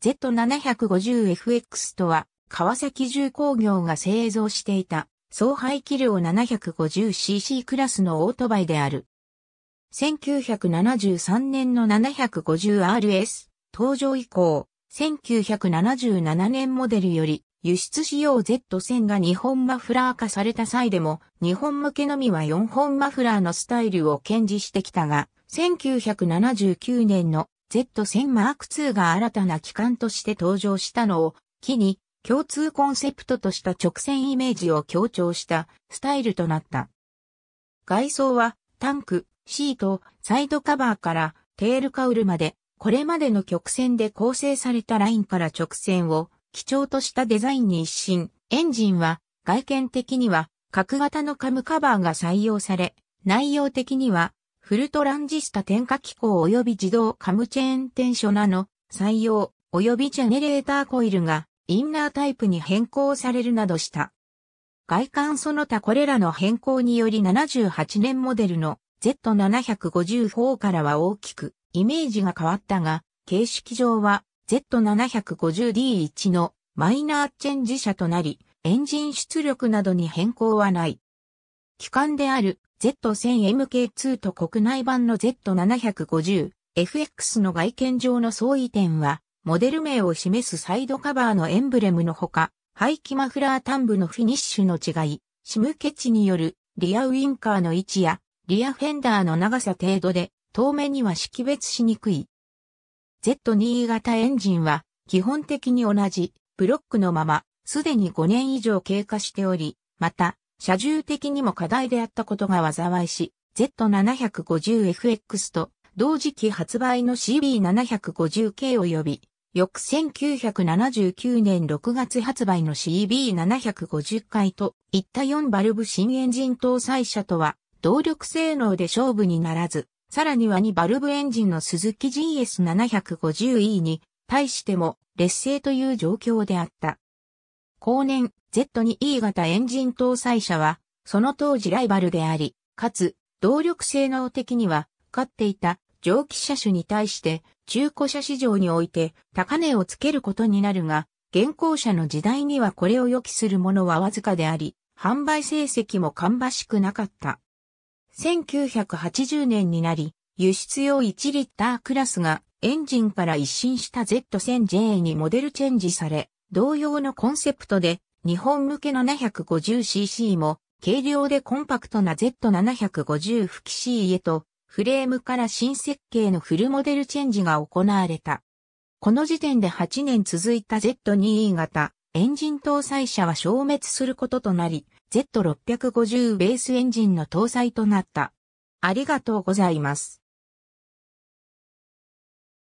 Z750FX とは、川崎重工業が製造していた、総排気量 750cc クラスのオートバイである。1973年の 750RS 登場以降、1977年モデルより輸出仕様 Z1000 が日本マフラー化された際でも、日本向けのみは4本マフラーのスタイルを堅持してきたが、1979年の Z1000 マーク2が新たな機関として登場したのを、機に、共通コンセプトとした直線イメージを強調したスタイルとなった。外装はタンク、シート、サイドカバーからテールカウルまで、これまでの曲線で構成されたラインから直線を基調としたデザインに一新。エンジンは外見的には角型のカムカバーが採用され、内容的にはフルトランジスタ点火機構及び自動カムチェーンテンショナの採用及びジェネレーターコイルがインナータイプに変更されるなどした。外観その他これらの変更により78年モデルの Z754 からは大きくイメージが変わったが、形式上は Z750D1 のマイナーチェンジ車となり、エンジン出力などに変更はない。機関である Z1000MK2 と国内版の Z750、FX の外見上の相違点は、モデル名を示すサイドカバーのエンブレムのほか、排気マフラー端部のフィニッシュの違い、シムケチによるリアウインカーの位置や、リアフェンダーの長さ程度で、遠目には識別しにくい。Z2 型エンジンは、基本的に同じ、ブロックのまま、すでに5年以上経過しており、また、車重的にも課題であったことが災いし、Z750FX と同時期発売の CB750K 及び、翌1979年6月発売の CB750 回といった4バルブ新エンジン搭載車とは動力性能で勝負にならず、さらには2バルブエンジンの鈴木 GS750E に対しても劣勢という状況であった。後年 Z2E 型エンジン搭載車は、その当時ライバルであり、かつ、動力性能的には、勝っていた蒸気車種に対して、中古車市場において高値をつけることになるが、現行車の時代にはこれを予期するものはわずかであり、販売成績も芳しくなかった。1980年になり、輸出用1リッタークラスがエンジンから一新した Z1000JA にモデルチェンジされ、同様のコンセプトで、日本向け 750cc も、軽量でコンパクトな Z750 吹きシーへと、フレームから新設計のフルモデルチェンジが行われた。この時点で8年続いた Z2E 型、エンジン搭載車は消滅することとなり、Z650 ベースエンジンの搭載となった。ありがとうございます。